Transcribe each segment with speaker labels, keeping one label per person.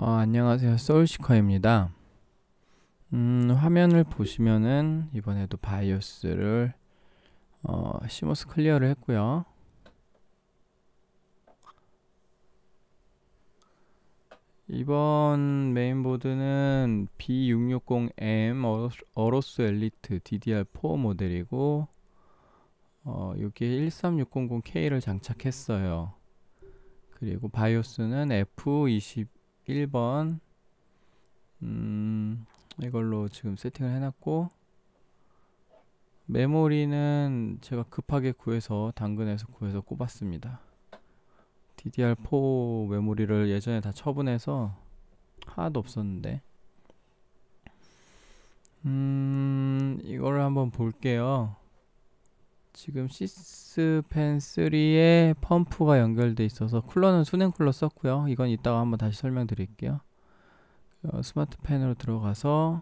Speaker 1: 어, 안녕하세요. 서울시커입니다. 음, 화면을 보시면은 이번에도 바이오스를 어, 시모스 클리어를 했고요. 이번 메인보드는 B660M 어로스 엘리트 DDR4 모델이고 어, 여기에 13600K를 장착했어요. 그리고 바이오스는 F20 1번 음, 이걸로 지금 세팅을 해놨고 메모리는 제가 급하게 구해서 당근에서 구해서 꼽았습니다 DDR4 메모리를 예전에 다 처분해서 하나도 없었는데 음 이걸 한번 볼게요 지금 시스펜 3에 펌프가 연결돼 있어서 쿨러는 수냉 쿨러 썼고요. 이건 이따가 한번 다시 설명드릴게요. 어, 스마트펜으로 들어가서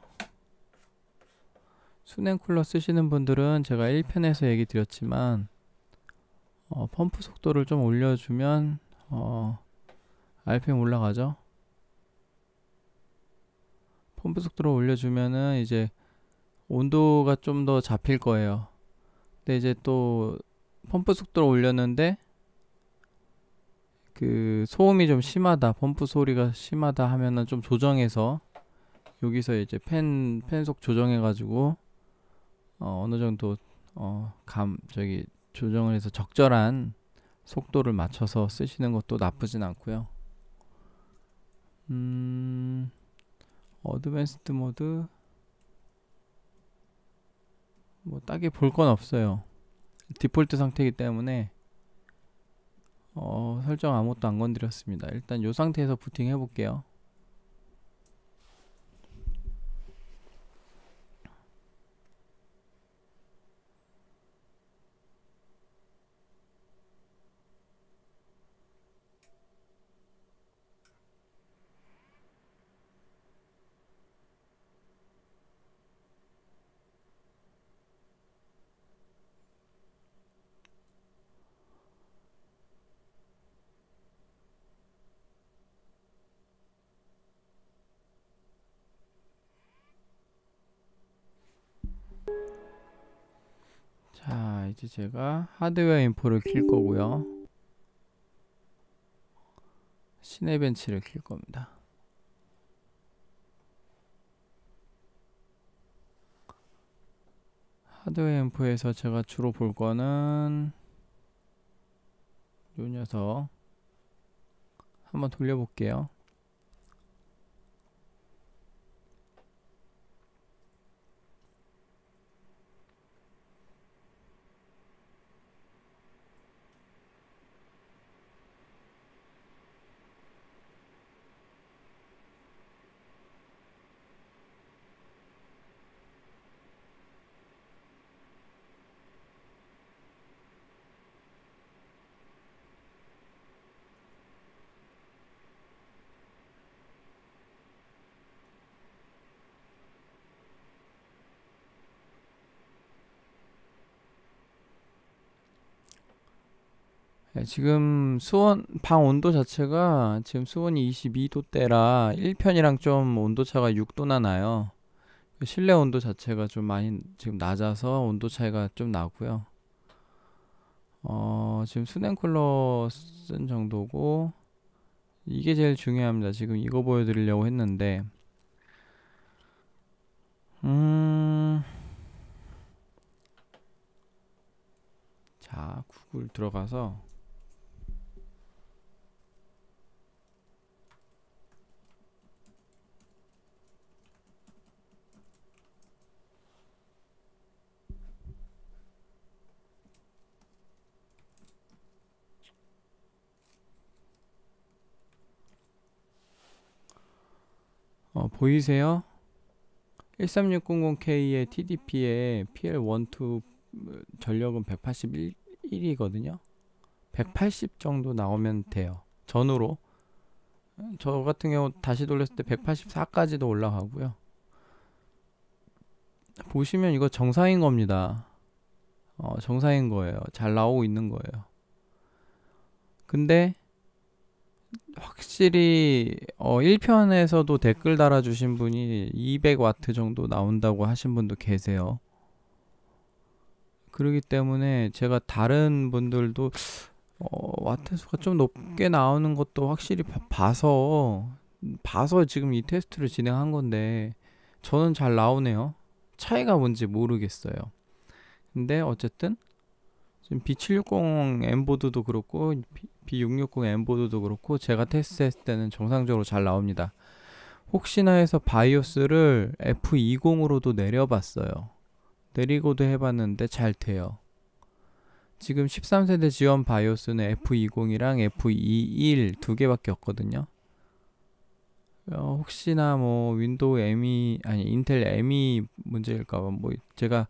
Speaker 1: 수냉 쿨러 쓰시는 분들은 제가 1편에서 얘기 드렸지만 어, 펌프 속도를 좀 올려주면 어, RPM 올라가죠. 펌프 속도를 올려주면은 이제 온도가 좀 더 잡힐 거예요. 근데 이제 또 펌프 속도를 올렸는데 그 소음이 좀 심하다 펌프 소리가 심하다 하면은 좀 조정해서 여기서 이제 펜펜 속 조정해 가지고 어, 어느 정도 어, 감 저기 조정을 해서 적절한 속도를 맞춰서 쓰시는 것도 나쁘진 않고요. 음, 어드밴스드 모드 뭐 딱히 볼 건 없어요 디폴트 상태이기 때문에 어, 설정 아무것도 안 건드렸습니다 일단 요 상태에서 부팅 해볼게요 이제 제가 하드웨어 인포를 킬 거고요. 시네 벤치를 킬 겁니다. 하드웨어 인포에서 제가 주로 볼 거는 요 녀석 한번 돌려볼게요. 지금 수원 방 온도 자체가 지금 수원이 22도대라 1편이랑 좀 온도 차가 6도나 나요. 그 실내 온도 자체가 좀 많이 지금 낮아서 온도 차이가 좀 나고요. 어, 지금 수냉 쿨러 쓴 정도고 이게 제일 중요합니다. 지금 이거 보여드리려고 했는데 음. 자 구글 들어가서 어, 보이세요? 13600K의 t d p 에 PL12 전력은 181이거든요. 180 정도 나오면 돼요. 전후로. 저 같은 경우 다시 돌렸을 때 184까지도 올라가고요. 보시면 이거 정상인 겁니다. 어, 정상인 거예요. 잘 나오고 있는 거예요. 근데 확실히 어 1편에서도 댓글 달아주신 분이 200와트 정도 나온다고 하신 분도 계세요. 그러기 때문에 제가 다른 분들도 어 와트 수가 좀 높게 나오는 것도 확실히 봐서 봐서 지금 이 테스트를 진행한 건데 저는 잘 나오네요. 차이가 뭔지 모르겠어요. 근데 어쨌든 지금 B760 M보드도 그렇고 B660 M보드도 그렇고 제가 테스트했을 때는 정상적으로 잘 나옵니다. 혹시나 해서 바이오스를 F20으로도 내려봤어요. 내리고도 해봤는데 잘 돼요. 지금 13세대 지원 바이오스는 F20이랑 F21 두 개밖에 없거든요. 어, 혹시나 뭐 윈도우 m 이 아니 인텔 m 이 문제일까봐 뭐 제가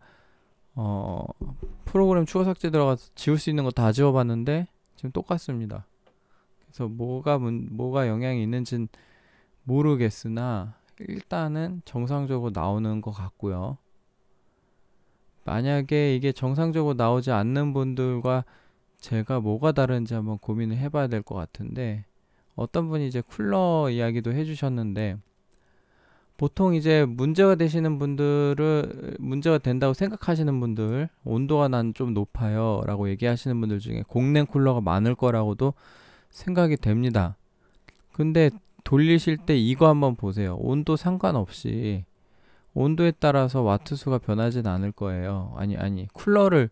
Speaker 1: 어, 프로그램 추가 삭제 들어가서 지울 수 있는 거 다 지워봤는데 지금 똑같습니다. 그래서 뭐가 문, 뭐가 영향이 있는지는 모르겠으나 일단은 정상적으로 나오는 것 같고요. 만약에 이게 정상적으로 나오지 않는 분들과 제가 뭐가 다른지 한번 고민을 해봐야 될 것 같은데 어떤 분이 이제 쿨러 이야기도 해주셨는데 보통 이제 문제가 되시는 분들을 문제가 된다고 생각하시는 분들 온도가 난 좀 높아요 라고 얘기하시는 분들 중에 공냉 쿨러가 많을 거라고도 생각이 됩니다 근데 돌리실 때 이거 한번 보세요 온도 상관없이 온도에 따라서 와트 수가 변하진 않을 거예요 아니 아니 쿨러를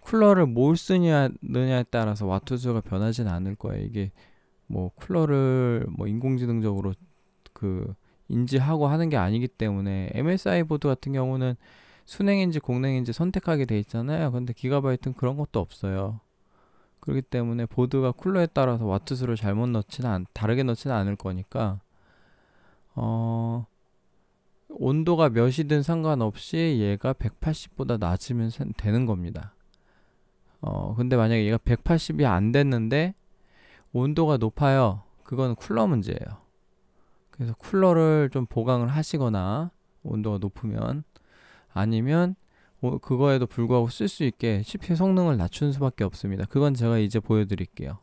Speaker 1: 쿨러를 뭘 쓰느냐에 따라서 와트 수가 변하진 않을 거예요 이게 뭐 쿨러를 뭐 인공지능적으로 그 인지하고 하는 게 아니기 때문에 MSI 보드 같은 경우는 순행인지 공랭인지 선택하게 돼 있잖아요. 근데 기가바이트는 그런 것도 없어요. 그렇기 때문에 보드가 쿨러에 따라서 와트 수를 잘못 넣지는 않, 다르게 넣지는 않을 거니까 어 온도가 몇이든 상관없이 얘가 180보다 낮으면 되는 겁니다. 어 근데 만약에 얘가 180이 안 됐는데 온도가 높아요. 그건 쿨러 문제예요. 그래서 쿨러를 좀 보강을 하시거나 온도가 높으면 아니면 그거에도 불구하고 쓸 수 있게 CPU 성능을 낮춘 수밖에 없습니다. 그건 제가 이제 보여드릴게요.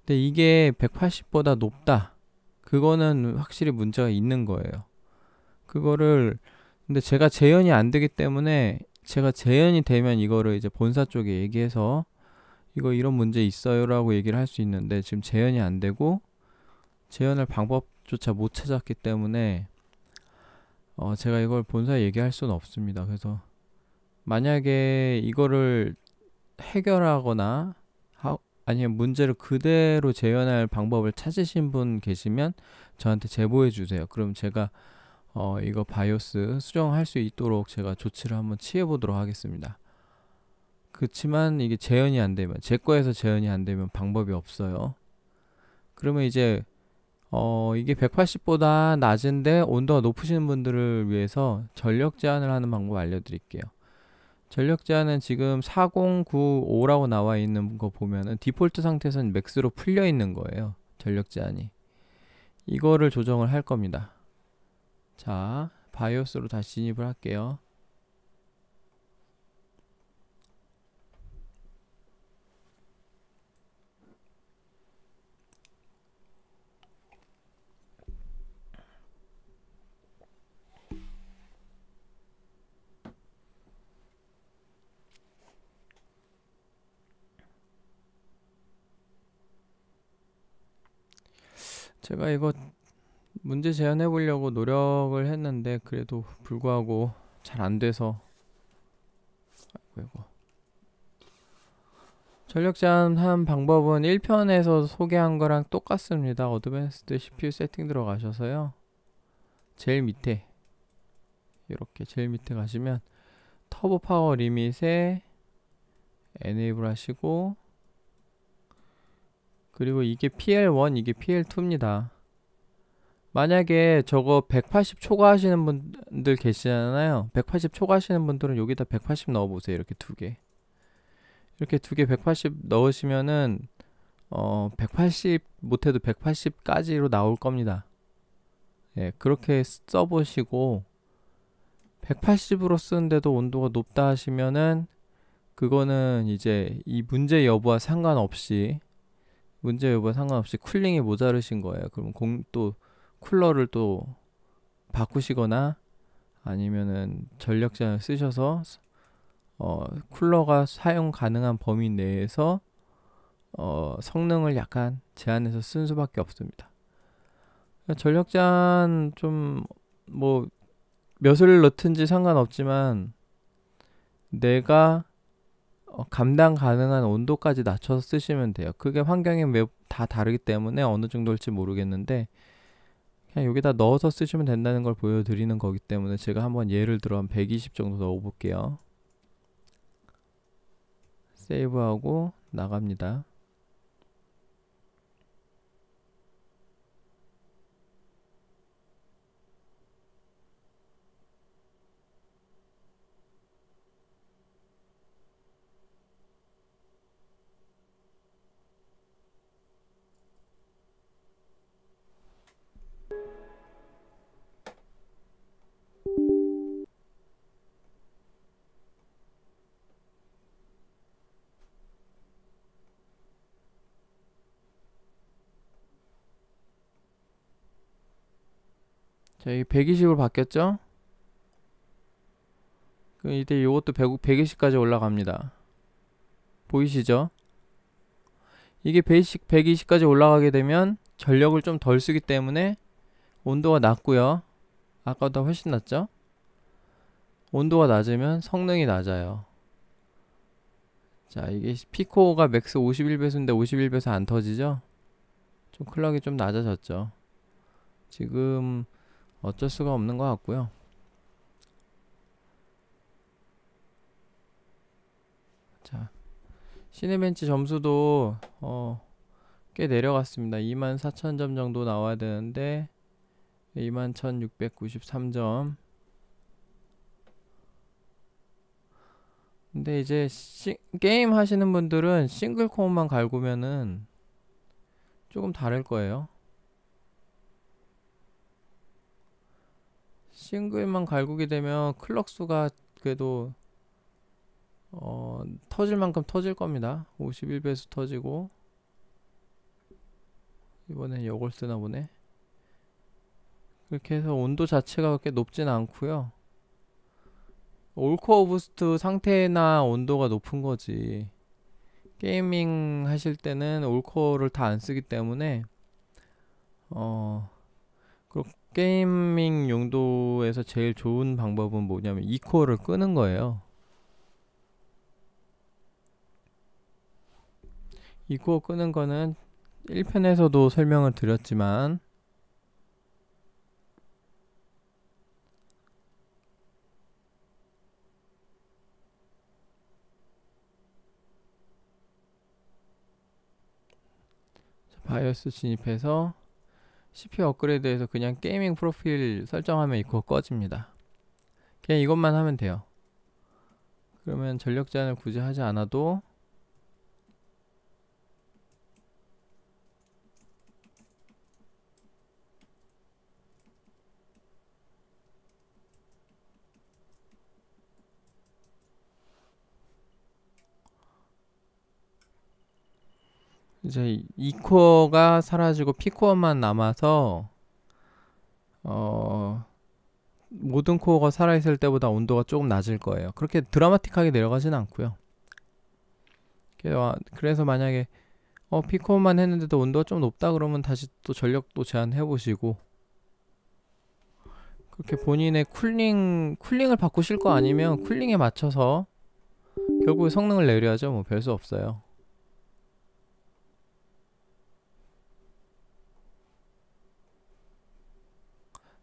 Speaker 1: 근데 이게 180보다 높다. 그거는 확실히 문제가 있는 거예요. 그거를 근데 제가 재현이 안 되기 때문에 제가 재현이 되면 이거를 이제 본사 쪽에 얘기해서 이거 이런 문제 있어요라고 얘기를 할 수 있는데 지금 재현이 안 되고 재현을 방법 조차 못 찾았기 때문에 어, 제가 이걸 본사에 얘기할 수는 없습니다. 그래서 만약에 이거를 해결하거나 하, 아니면 문제를 그대로 재현할 방법을 찾으신 분 계시면 저한테 제보해 주세요. 그럼 제가 어, 이거 바이오스 수정할 수 있도록 제가 조치를 한번 취해 보도록 하겠습니다. 그렇지만 이게 재현이 안 되면 제 거에서 재현이 안 되면 방법이 없어요. 그러면 이제 어, 이게 180보다 낮은데 온도가 높으신 분들을 위해서 전력 제한을 하는 방법 알려드릴게요. 전력 제한은 지금 4095라고 나와 있는 거 보면은 디폴트 상태에서는 맥스로 풀려 있는 거예요. 전력 제한이. 이거를 조정을 할 겁니다. 자, 바이오스로 다시 진입을 할게요. 제가 이거 문제 제안해 보려고 노력을 했는데 그래도 불구하고 잘 안 돼서 아이고 전력 제한한 방법은 1편에서 소개한 거랑 똑같습니다. 어드밴스드 CPU 세팅 들어가셔서요. 제일 밑에 이렇게 제일 밑에 가시면 터보 파워 리밋에 에네이블 하시고 그리고 이게 PL1 이게 PL2입니다 만약에 저거 180 초과하시는 분들 계시잖아요 180 초과하시는 분들은 여기다 180 넣어보세요 이렇게 두개 이렇게 두 개 180 넣으시면은 어180 못해도 180까지로 나올 겁니다 예 그렇게 써보시고 180으로 쓰는데도 온도가 높다 하시면은 그거는 이제 이 문제 여부와 상관없이 문제 여부와 상관없이 쿨링이 모자르신 거예요. 그럼 공 또 쿨러를 또 바꾸시거나 아니면은 전력장을 쓰셔서 어, 쿨러가 사용 가능한 범위 내에서 어, 성능을 약간 제한해서 쓴 수밖에 없습니다. 전력잔 좀뭐 몇을 넣든지 상관없지만 내가 감당 가능한 온도까지 낮춰서 쓰시면 돼요. 그게 환경에 매우 다 다르기 때문에 어느 정도일지 모르겠는데 그냥 여기다 넣어서 쓰시면 된다는 걸 보여드리는 거기 때문에 제가 한번 예를 들어 한 120 정도 넣어볼게요. 세이브하고 나갑니다. 자 이게 120으로 바뀌었죠? 그럼 이때 이것도 100, 120까지 올라갑니다. 보이시죠? 이게 베이식 120까지 올라가게 되면 전력을 좀 덜 쓰기 때문에 온도가 낮고요. 아까보다 훨씬 낮죠? 온도가 낮으면 성능이 낮아요. 자 이게 피코가 맥스 51배수인데 51배수 안 터지죠? 좀 클럭이 좀 낮아졌죠. 지금 어쩔 수가 없는 것 같고요. 자, 시네벤치 점수도 어, 꽤 내려갔습니다. 24,000점 정도 나와야 되는데 21,693점. 근데 이제 시, 게임 하시는 분들은 싱글코어만 갈구면은 조금 다를 거예요. 싱글만 갈구게 되면 클럭 수가 그래도 어, 터질 만큼 터질 겁니다. 51배수 터지고 이번엔 요걸 쓰나 보네. 그렇게 해서 온도 자체가 그렇게 높진 않고요. 올코어 부스트 상태나 온도가 높은 거지. 게이밍 하실 때는 올코어를 다 안 쓰기 때문에 어 게이밍 용도에서 제일 좋은 방법은 뭐냐면 이코어를 끄는 거예요 이코어 끄는 거는 1편에서도 설명을 드렸지만 바이오스 진입해서 CPU 업그레이드에서 그냥 게이밍 프로필 설정하면 이거 꺼집니다 그냥 이것만 하면 돼요 그러면 전력 제한을 굳이 하지 않아도 이제 2코어가 사라지고 P코어만 남아서 어 모든 코어가 살아있을 때보다 온도가 조금 낮을 거예요. 그렇게 드라마틱하게 내려가진 않고요. 그래서 만약에 어, P코어만 했는데도 온도가 좀 높다 그러면 다시 또 전력도 제한해보시고 그렇게 본인의 쿨링, 쿨링을 바꾸실 거 아니면 쿨링에 맞춰서 결국에 성능을 내려야죠. 뭐 별 수 없어요.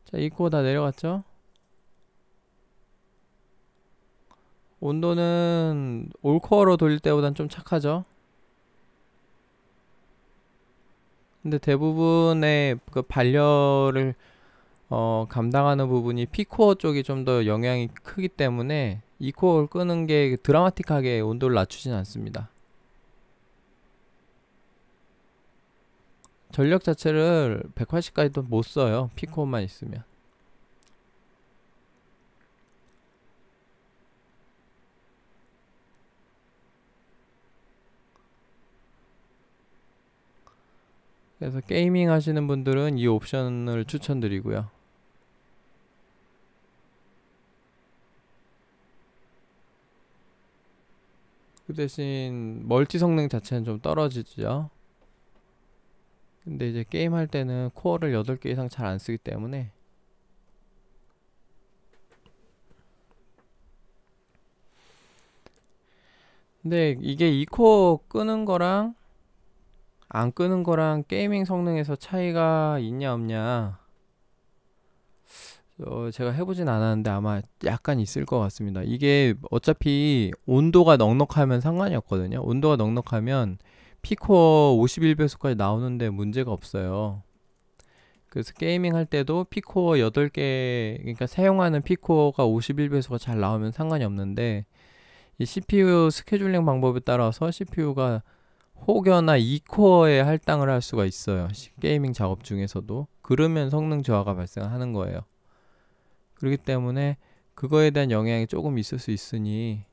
Speaker 1: 자 입고 다 내려갔죠 온도는 올코어로 돌릴 때보단 좀 착하죠 근데 대부분의 그 반려를 어, 감당하는 부분이 피코어 쪽이 좀 더 영향이 크기 때문에 이코어를 끄는 게 드라마틱하게 온도를 낮추진 않습니다 전력 자체를 180까지도 못 써요. 피코만 있으면. 그래서 게이밍 하시는 분들은 이 옵션을 추천드리고요. 그 대신 멀티 성능 자체는 좀 떨어지죠. 근데 이제 게임 할 때는 코어를 8개 이상 잘 안 쓰기 때문에 근데 이게 2코어 끄는 거랑 안 끄는 거랑 게이밍 성능에서 차이가 있냐 없냐 어, 제가 해보진 않았는데 아마 약간 있을 것 같습니다 이게 어차피 온도가 넉넉하면 상관이 없거든요 온도가 넉넉하면 피코어 51배속까지 나오는데 문제가 없어요. 그래서 게이밍 할 때도 피코어 8개, 그러니까 사용하는 피코어가 51배속가 잘 나오면 상관이 없는데, 이 CPU 스케줄링 방법에 따라서 CPU가 혹여나 2코어에 할당을 할 수가 있어요. 게이밍 작업 중에서도. 그러면 성능 저하가 발생하는 거예요. 그렇기 때문에 그거에 대한 영향이 조금 있을 수 있으니,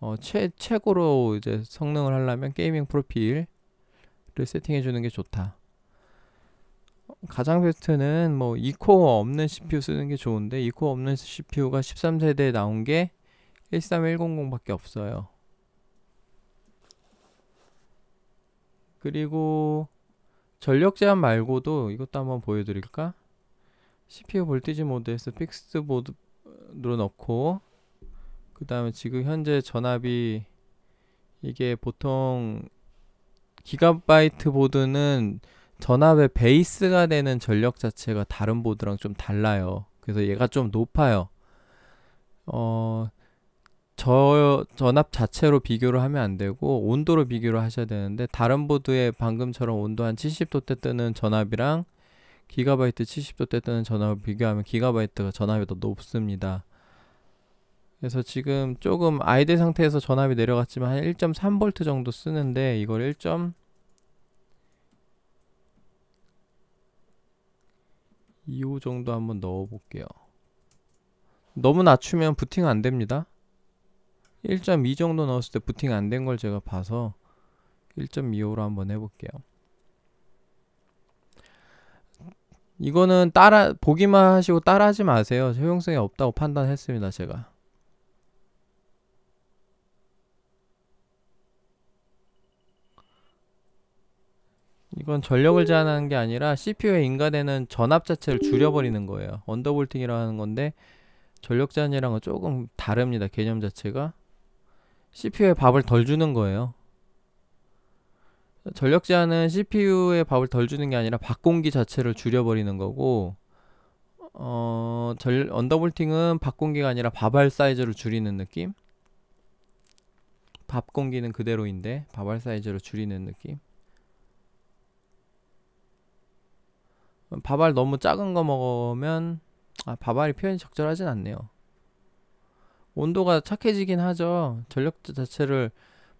Speaker 1: 어, 최, 최고로 이제 성능을 하려면 게이밍 프로필, 를 세팅해 주는 게 좋다. 가장 베스트는 뭐 2코어 없는 CPU 쓰는 게 좋은데 2코어 없는 CPU가 13세대에 나온 게 13100밖에 없어요. 그리고 전력 제한 말고도 이것도 한번 보여드릴까? CPU 볼티지 모드에서 픽스 드 모드로 넣고 그 다음에 지금 현재 전압이 이게 보통 기가바이트 보드는 전압의 베이스가 되는 전력 자체가 다른 보드랑 좀 달라요. 그래서 얘가 좀 높아요. 어, 저 전압 자체로 비교를 하면 안 되고 온도로 비교를 하셔야 되는데 다른 보드에 방금처럼 온도 한 70도 때 뜨는 전압이랑 기가바이트 70도 때 뜨는 전압을 비교하면 기가바이트가 전압이 더 높습니다. 그래서 지금 조금 아이들 상태에서 전압이 내려갔지만 한 1.3V 정도 쓰는데 이걸 1. 2호 정도 한번 넣어 볼게요 너무 낮추면 부팅 안 됩니다 1.2 정도 넣었을 때 부팅 안 된 걸 제가 봐서 1.25로 한번 해볼게요 이거는 따라 보기만 하시고 따라하지 마세요 효용성이 없다고 판단했습니다 제가 이건 전력을 제한하는 게 아니라 CPU에 인가되는 전압 자체를 줄여버리는 거예요. 언더볼팅이라고 하는 건데 전력 제한이랑은 조금 다릅니다. 개념 자체가 CPU에 밥을 덜 주는 거예요. 전력 제한은 CPU에 밥을 덜 주는 게 아니라 밥공기 자체를 줄여버리는 거고 어, 절, 언더볼팅은 밥공기가 아니라 밥알 사이즈를 줄이는 느낌? 밥공기는 그대로인데 밥알 사이즈를 줄이는 느낌? 밥알 너무 작은 거 먹으면 아 밥알이 표현이 적절하진 않네요 온도가 착해지긴 하죠 전력 자체를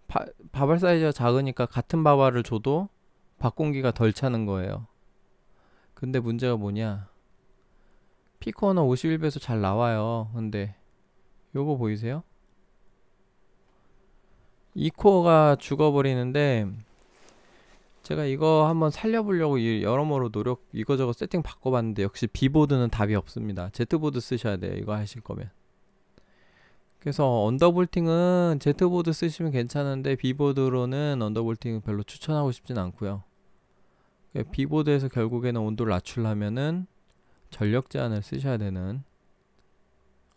Speaker 1: 바, 밥알 사이즈가 작으니까 같은 밥알을 줘도 밥공기가 덜 차는 거예요 근데 문제가 뭐냐 피코너 51배수 잘 나와요 근데 요거 보이세요? 이코어가 죽어버리는데 제가 이거 한번 살려보려고 여러모로 노력 이거저거 세팅 바꿔봤는데 역시 비보드는 답이 없습니다 Z보드 쓰셔야 돼요 이거 하실 거면 그래서 언더볼팅은 Z보드 쓰시면 괜찮은데 비보드로는 언더볼팅은 별로 추천하고 싶진 않고요 예, 비보드에서 결국에는 온도를 낮추려면은 전력 제한을 쓰셔야 되는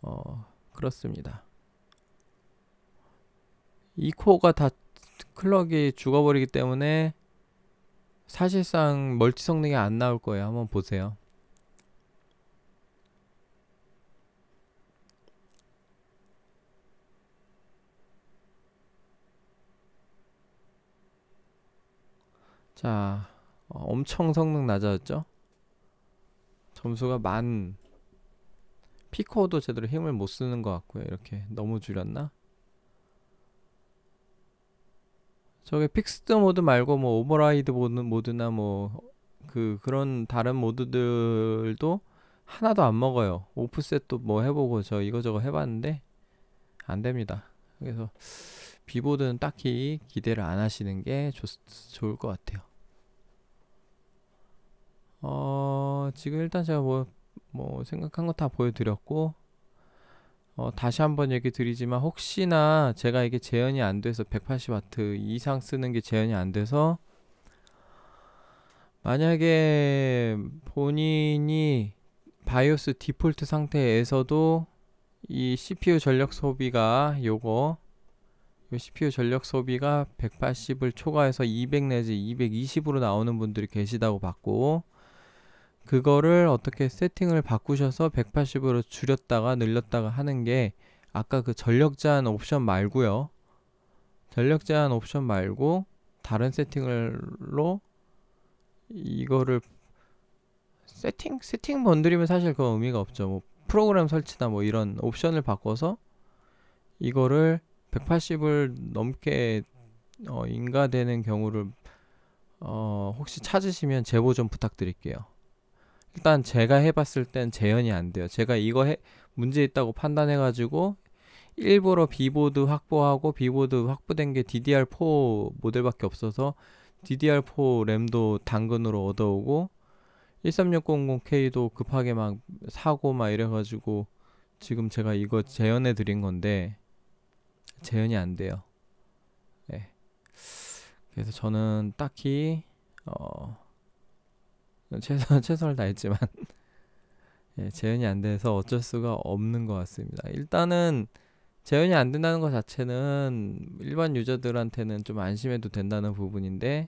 Speaker 1: 어 그렇습니다 이 코가 다 클럭이 죽어버리기 때문에 사실상 멀티 성능이 안 나올 거예요. 한번 보세요. 자, 어, 엄청 성능 낮아졌죠? 점수가 만 피코어도 제대로 힘을 못 쓰는 것 같고요. 이렇게 너무 줄였나? 저게 픽스드 모드 말고 뭐 오버라이드 모드나 뭐 그 그런 다른 모드들도 하나도 안 먹어요. 오프셋도 뭐 해보고 저 이거저거 해봤는데 안 됩니다. 그래서 비보드는 딱히 기대를 안 하시는 게 좋, 좋을 것 같아요. 어, 지금 일단 제가 뭐, 뭐 생각한 거 다 보여드렸고, 어, 다시 한번 얘기 드리지만 혹시나 제가 이게 재현이 안 돼서 180W 이상 쓰는 게 재현이 안 돼서 만약에 본인이 바이오스 디폴트 상태에서도 이 CPU 전력 소비가 요거 CPU 전력 소비가 180을 초과해서 200 내지 220으로 나오는 분들이 계시다고 봤고 그거를 어떻게 세팅을 바꾸셔서 180으로 줄였다가 늘렸다가 하는 게 아까 그 전력 제한 옵션 말고요. 전력 제한 옵션 말고 다른 세팅을로 이거를 세팅 세팅 번들이면 사실 그 의미가 없죠. 뭐 프로그램 설치나 뭐 이런 옵션을 바꿔서 이거를 180을 넘게 어, 인가되는 경우를 어, 혹시 찾으시면 제보 좀 부탁드릴게요. 일단 제가 해봤을 땐 재현이 안 돼요. 제가 이거 해, 문제 있다고 판단해가지고 일부러 비보드 확보하고 비보드 확보된 게 DDR4 모델밖에 없어서 DDR4 램도 당근으로 얻어오고 13600K도 급하게 막 사고 막 이래가지고 지금 제가 이거 재현해 드린 건데 재현이 안 돼요. 네. 그래서 저는 딱히 어 어, 최소한 최선을 다했지만 예, 재현이 안 돼서 어쩔 수가 없는 것 같습니다. 일단은 재현이 안 된다는 것 자체는 일반 유저들한테는 좀 안심해도 된다는 부분인데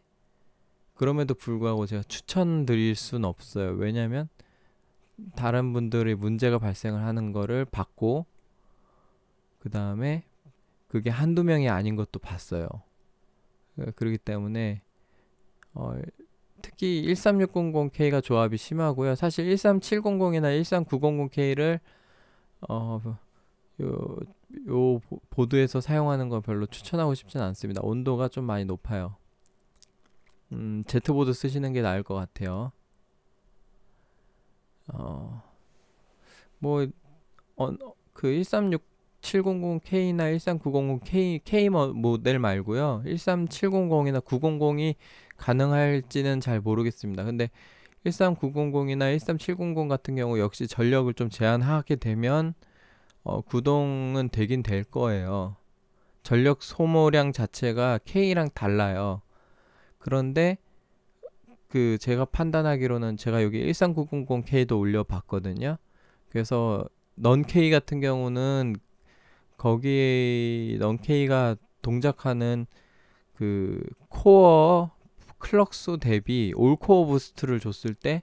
Speaker 1: 그럼에도 불구하고 제가 추천드릴 순 없어요. 왜냐면 다른 분들이 문제가 발생을 하는 거를 봤고 그 다음에 그게 한두 명이 아닌 것도 봤어요. 어, 그렇기 때문에 어, 특히 13600K가 조합이 심하고요. 사실 13700이나 13900K를 어, 요, 요 보드에서 사용하는 걸 별로 추천하고 싶진 않습니다. 온도가 좀 많이 높아요. 음, 제트보드 쓰시는 게 나을 것 같아요. 어, 뭐, 어, 136-700K나 13900K K 뭐, 모델 말고요. 13700이나 900이 가능할지는 잘 모르겠습니다. 근데 13900이나 13700 같은 경우 역시 전력을 좀 제한하게 되면 어, 구동은 되긴 될 거예요. 전력 소모량 자체가 K랑 달라요. 그런데 그 제가 판단하기로는 제가 여기 13900K도 올려봤거든요. 그래서 넌 K 같은 경우는 거기에 넌 K가 동작하는 그 코어 클럭수 대비 올코어 부스트를 줬을 때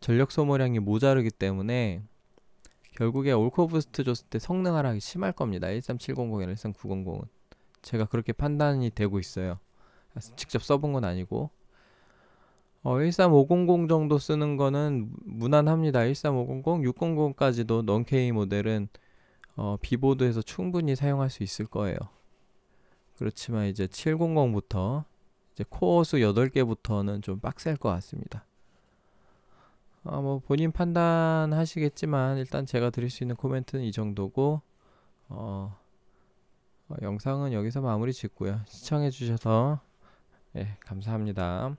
Speaker 1: 전력 소모량이 모자르기 때문에 결국에 올코어 부스트 줬을 때 성능 하락이 심할 겁니다. 13700이나 13900은 제가 그렇게 판단이 되고 있어요. 직접 써본 건 아니고 어, 13500 정도 쓰는 거는 무난합니다. 13500, 600까지도 넌케이 모델은 어, 비보드에서 충분히 사용할 수 있을 거예요. 그렇지만 이제 700부터 이제 코어 스 8개부터는 좀 빡셀 것 같습니다. 아, 뭐 본인 판단하시겠지만 일단 제가 드릴 수 있는 코멘트는 이 정도고 어, 어 영상은 여기서 마무리 짓고요. 시청해 주셔서 예, 감사합니다.